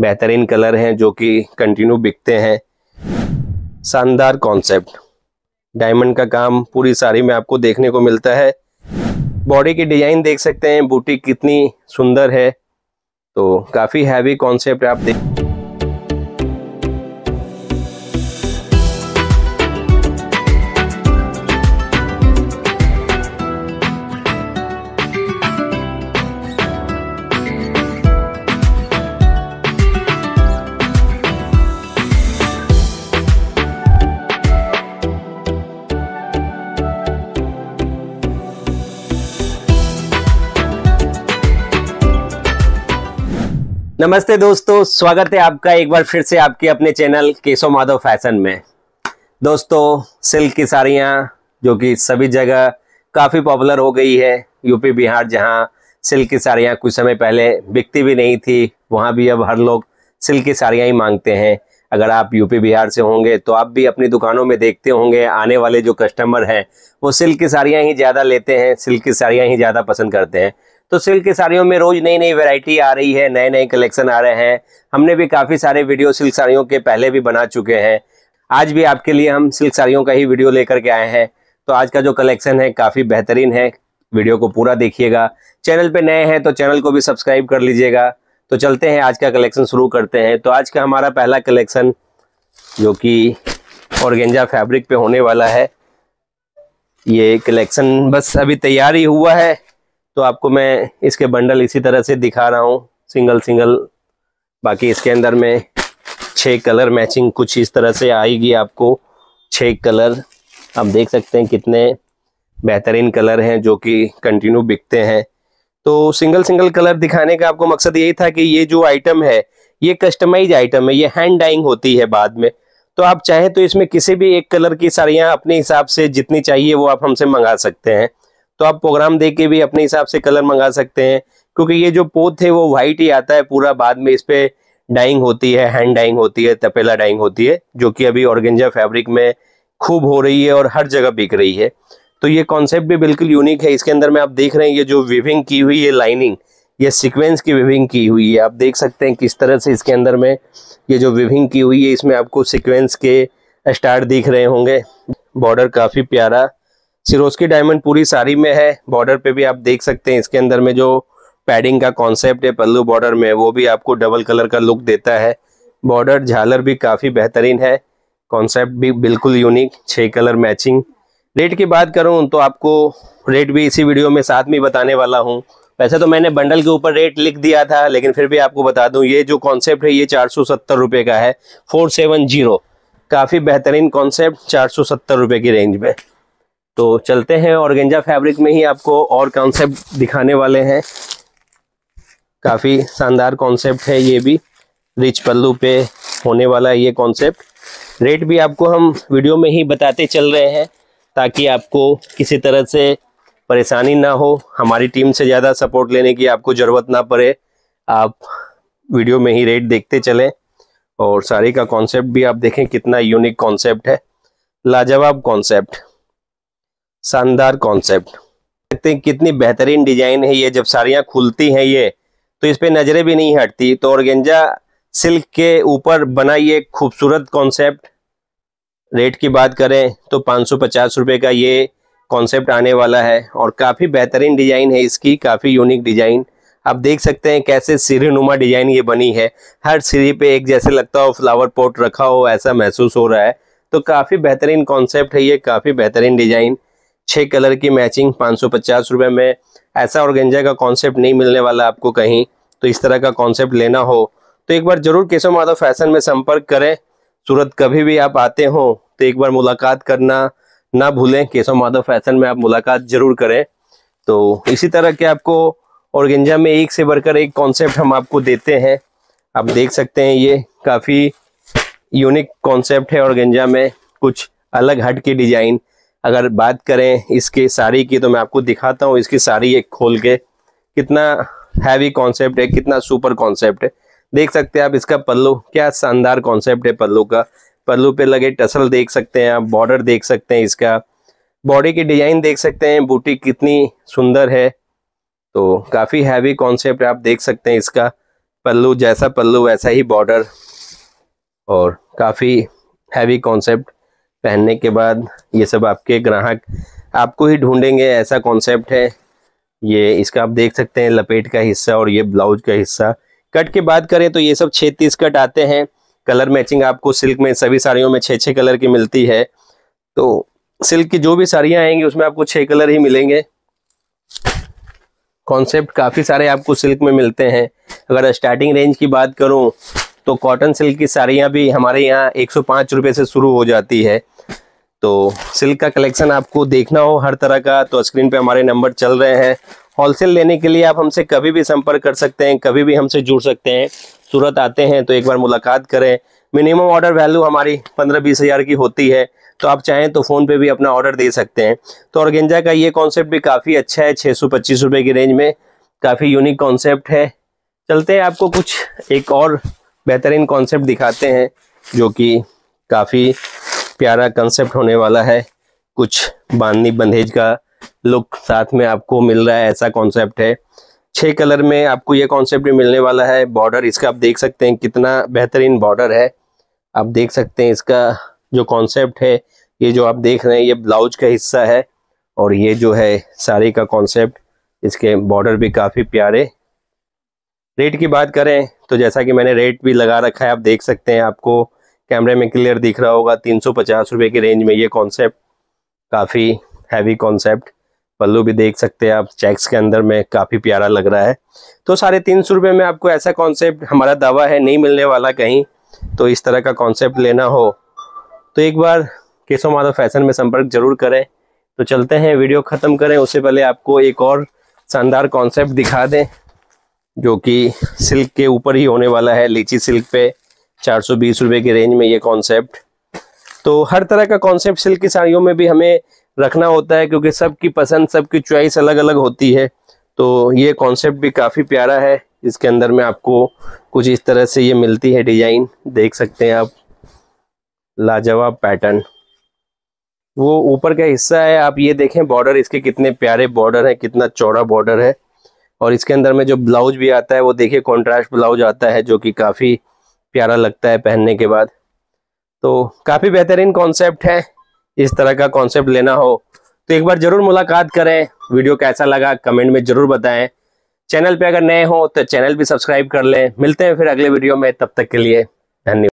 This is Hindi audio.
बेहतरीन कलर हैं जो कि कंटिन्यू बिकते हैं शानदार कॉन्सेप्ट डायमंड का काम पूरी साड़ी में आपको देखने को मिलता है बॉडी की डिजाइन देख सकते हैं बूटी कितनी सुंदर है तो काफ़ी हैवी कॉन्सेप्ट आप देख नमस्ते दोस्तों स्वागत है आपका एक बार फिर से आपके अपने चैनल केशव माधव फैशन में दोस्तों सिल्क की साड़ियाँ जो कि सभी जगह काफ़ी पॉपुलर हो गई है यूपी बिहार जहाँ सिल्क की साड़ियाँ कुछ समय पहले बिकती भी नहीं थी वहाँ भी अब हर लोग सिल्क की साड़ियाँ ही मांगते हैं अगर आप यूपी बिहार से होंगे तो आप भी अपनी दुकानों में देखते होंगे आने वाले जो कस्टमर हैं वो सिल्क की साड़ियाँ ही ज़्यादा लेते हैं सिल्क की साड़ियाँ ही ज़्यादा पसंद करते हैं तो सिल्क की साड़ियों में रोज नई नई वेरायटी आ रही है नए नए कलेक्शन आ रहे हैं हमने भी काफ़ी सारे वीडियो सिल्क साड़ियों के पहले भी बना चुके हैं आज भी आपके लिए हम सिल्क साड़ियों का ही वीडियो लेकर के आए हैं तो आज का जो कलेक्शन है काफ़ी बेहतरीन है वीडियो को पूरा देखिएगा चैनल पे नए हैं तो चैनल को भी सब्सक्राइब कर लीजिएगा तो चलते हैं आज का कलेक्शन शुरू करते हैं तो आज का हमारा पहला कलेक्शन जो कि ऑर्गेंजा फैब्रिक पे होने वाला है ये कलेक्शन बस अभी तैयार ही हुआ है तो आपको मैं इसके बंडल इसी तरह से दिखा रहा हूँ सिंगल सिंगल बाकी इसके अंदर में छह कलर मैचिंग कुछ इस तरह से आएगी आपको छह कलर आप देख सकते हैं कितने बेहतरीन कलर हैं जो कि कंटिन्यू बिकते हैं तो सिंगल सिंगल कलर दिखाने का आपको मकसद यही था कि ये जो आइटम है ये कस्टमाइज आइटम है ये हैंड डाइंग होती है बाद में तो आप चाहें तो इसमें किसी भी एक कलर की साड़ियाँ अपने हिसाब से जितनी चाहिए वो आप हमसे मंगा सकते हैं तो आप प्रोग्राम दे के भी अपने हिसाब से कलर मंगा सकते हैं क्योंकि ये जो पोत है वो व्हाइट ही आता है पूरा बाद में इस पर डाइंग होती है हैंड डाइंग होती है तपेला डाइंग होती है जो कि अभी ऑर्गेंजा फैब्रिक में खूब हो रही है और हर जगह बिक रही है तो ये कॉन्सेप्ट भी बिल्कुल यूनिक है इसके अंदर में आप देख रहे हैं ये जो विविंग की हुई है लाइनिंग ये सिक्वेंस की विविंग की हुई है आप देख सकते हैं किस तरह से इसके अंदर में ये जो विविंग की हुई है इसमें आपको सिक्वेंस के स्टार दिख रहे होंगे बॉर्डर काफ़ी प्यारा सिरोस्की डायमंड पूरी साड़ी में है बॉर्डर पे भी आप देख सकते हैं इसके अंदर में जो पैडिंग का कॉन्सेप्ट है पल्लू बॉर्डर में वो भी आपको डबल कलर का लुक देता है बॉर्डर झालर भी काफ़ी बेहतरीन है कॉन्सेप्ट भी बिल्कुल यूनिक छः कलर मैचिंग रेट की बात करूँ तो आपको रेट भी इसी वीडियो में साथ में बताने वाला हूँ वैसे तो मैंने बंडल के ऊपर रेट लिख दिया था लेकिन फिर भी आपको बता दूं ये जो कॉन्सेप्ट है ये चार सौ सत्तर का है फोर सेवन जीरो काफ़ी बेहतरीन कॉन्सेप्ट चार सौ सत्तर की रेंज में तो चलते हैं और गेंजा फैब्रिक में ही आपको और कॉन्सेप्ट दिखाने वाले हैं काफ़ी शानदार कॉन्सेप्ट है ये भी रिच पल्लू पे होने वाला ये कॉन्सेप्ट रेट भी आपको हम वीडियो में ही बताते चल रहे हैं ताकि आपको किसी तरह से परेशानी ना हो हमारी टीम से ज़्यादा सपोर्ट लेने की आपको ज़रूरत ना पड़े आप वीडियो में ही रेट देखते चलें और साड़ी का कॉन्सेप्ट भी आप देखें कितना यूनिक कॉन्सेप्ट है लाजवाब कॉन्सेप्ट शानदार कॉन्सेप्ट देखते हैं कितनी बेहतरीन डिजाइन है ये जब साड़ियाँ खुलती हैं ये तो इस पर नज़रें भी नहीं हटती तो गेंजा सिल्क के ऊपर बना ये खूबसूरत कॉन्सेप्ट रेट की बात करें तो पाँच सौ का ये कॉन्सेप्ट आने वाला है और काफ़ी बेहतरीन डिज़ाइन है इसकी काफ़ी यूनिक डिज़ाइन आप देख सकते हैं कैसे नुमा डिज़ाइन ये बनी है हर सीढ़ी पे एक जैसे लगता हो फ्लावर पॉट रखा हो ऐसा महसूस हो रहा है तो काफ़ी बेहतरीन कॉन्सेप्ट है ये काफ़ी बेहतरीन डिज़ाइन छः कलर की मैचिंग पाँच सौ में ऐसा ऑर्गेंजा का कॉन्सेप्ट नहीं मिलने वाला आपको कहीं तो इस तरह का कॉन्सेप्ट लेना हो तो एक बार जरूर केशव माधव फैशन में संपर्क करें सूरत कभी भी आप आते हो तो एक बार मुलाकात करना ना भूलें केशव माधव फैशन में आप मुलाकात जरूर करें तो इसी तरह के आपको औरगेंजा में एक से बढ़कर एक कॉन्सेप्ट हम आपको देते हैं आप देख सकते हैं ये काफ़ी यूनिक कॉन्सेप्ट है औरगेंजा में कुछ अलग हट के डिजाइन अगर बात करें इसके साड़ी की तो मैं आपको दिखाता हूँ इसकी साड़ी एक खोल के कितना हैवी कॉन्सेप्ट है कितना सुपर कॉन्सेप्ट है देख सकते हैं आप इसका पल्लू क्या शानदार कॉन्सेप्ट है पल्लू का पल्लू पे लगे टसल देख सकते हैं आप बॉर्डर देख सकते हैं इसका बॉडी की डिजाइन देख सकते हैं बूटी कितनी सुंदर है तो काफ़ी हैवी कॉन्सेप्ट आप देख सकते हैं इसका पल्लू जैसा पल्लू वैसा ही बॉर्डर और काफ़ी हैवी कॉन्सेप्ट पहनने के बाद ये सब आपके ग्राहक आपको ही ढूंढेंगे ऐसा कॉन्सेप्ट है ये इसका आप देख सकते हैं लपेट का हिस्सा और ये ब्लाउज का हिस्सा कट की बात करें तो ये सब छः तीस कट आते हैं कलर मैचिंग आपको सिल्क में सभी साड़ियों में छः छः कलर की मिलती है तो सिल्क की जो भी साड़ियाँ आएंगी उसमें आपको छः कलर ही मिलेंगे कॉन्सेप्ट काफ़ी सारे आपको सिल्क में मिलते हैं अगर स्टार्टिंग रेंज की बात करूं तो कॉटन सिल्क की साड़ियाँ भी हमारे यहाँ एक सौ से शुरू हो जाती है तो सिल्क का कलेक्शन आपको देखना हो हर तरह का तो स्क्रीन पे हमारे नंबर चल रहे हैं होलसेल लेने के लिए आप हमसे कभी भी संपर्क कर सकते हैं कभी भी हमसे जुड़ सकते हैं सूरत आते हैं तो एक बार मुलाकात करें मिनिमम ऑर्डर वैल्यू हमारी पंद्रह बीस हज़ार की होती है तो आप चाहें तो फ़ोन पे भी अपना ऑर्डर दे सकते हैं तो औरगेंजा का ये कॉन्सेप्ट भी काफ़ी अच्छा है छः सौ पच्चीस रुपये की रेंज में काफ़ी यूनिक कॉन्सेप्ट है चलते हैं आपको कुछ एक और बेहतरीन कॉन्सेप्ट दिखाते हैं जो कि काफ़ी प्यारा कंसेप्ट होने वाला है कुछ बांधनी बंदेज का लुक साथ में आपको मिल रहा है ऐसा कॉन्सेप्ट है छः कलर में आपको ये कॉन्सेप्ट भी मिलने वाला है बॉर्डर इसका आप देख सकते हैं कितना बेहतरीन बॉर्डर है आप देख सकते हैं इसका जो कॉन्सेप्ट है ये जो आप देख रहे हैं ये ब्लाउज का हिस्सा है और ये जो है साड़ी का कॉन्सेप्ट इसके बॉर्डर भी काफ़ी प्यारे रेट की बात करें तो जैसा कि मैंने रेट भी लगा रखा है आप देख सकते हैं आपको कैमरे में क्लियर दिख रहा होगा तीन सौ पचास रुपये की रेंज में ये कॉन्सेप्ट काफ़ी हैवी कॉन्सेप्ट पल्लू भी देख सकते हैं आप चेक्स के अंदर में काफ़ी प्यारा लग रहा है तो साढ़े तीन सौ रुपये में आपको ऐसा कॉन्सेप्ट हमारा दावा है नहीं मिलने वाला कहीं तो इस तरह का कॉन्सेप्ट लेना हो तो एक बार केशव माधव फैशन में संपर्क जरूर करें तो चलते हैं वीडियो ख़त्म करें उससे पहले आपको एक और शानदार कॉन्सेप्ट दिखा दें जो कि सिल्क के ऊपर ही होने वाला है लीची सिल्क पे चार सौ बीस रुपये की रेंज में ये कॉन्सेप्ट तो हर तरह का कॉन्सेप्ट सिल्क की साड़ियों में भी हमें रखना होता है क्योंकि सबकी पसंद सबकी चॉइस अलग अलग होती है तो ये कॉन्सेप्ट भी काफ़ी प्यारा है इसके अंदर में आपको कुछ इस तरह से ये मिलती है डिजाइन देख सकते हैं आप लाजवाब पैटर्न वो ऊपर का हिस्सा है आप ये देखें बॉर्डर इसके कितने प्यारे बॉर्डर है कितना चौड़ा बॉर्डर है और इसके अंदर में जो ब्लाउज भी आता है वो देखिए कॉन्ट्रास्ट ब्लाउज आता है जो कि काफ़ी प्यारा लगता है पहनने के बाद तो काफ़ी बेहतरीन कॉन्सेप्ट है इस तरह का कॉन्सेप्ट लेना हो तो एक बार ज़रूर मुलाकात करें वीडियो कैसा लगा कमेंट में ज़रूर बताएं चैनल पे अगर नए हो तो चैनल भी सब्सक्राइब कर लें मिलते हैं फिर अगले वीडियो में तब तक के लिए धन्यवाद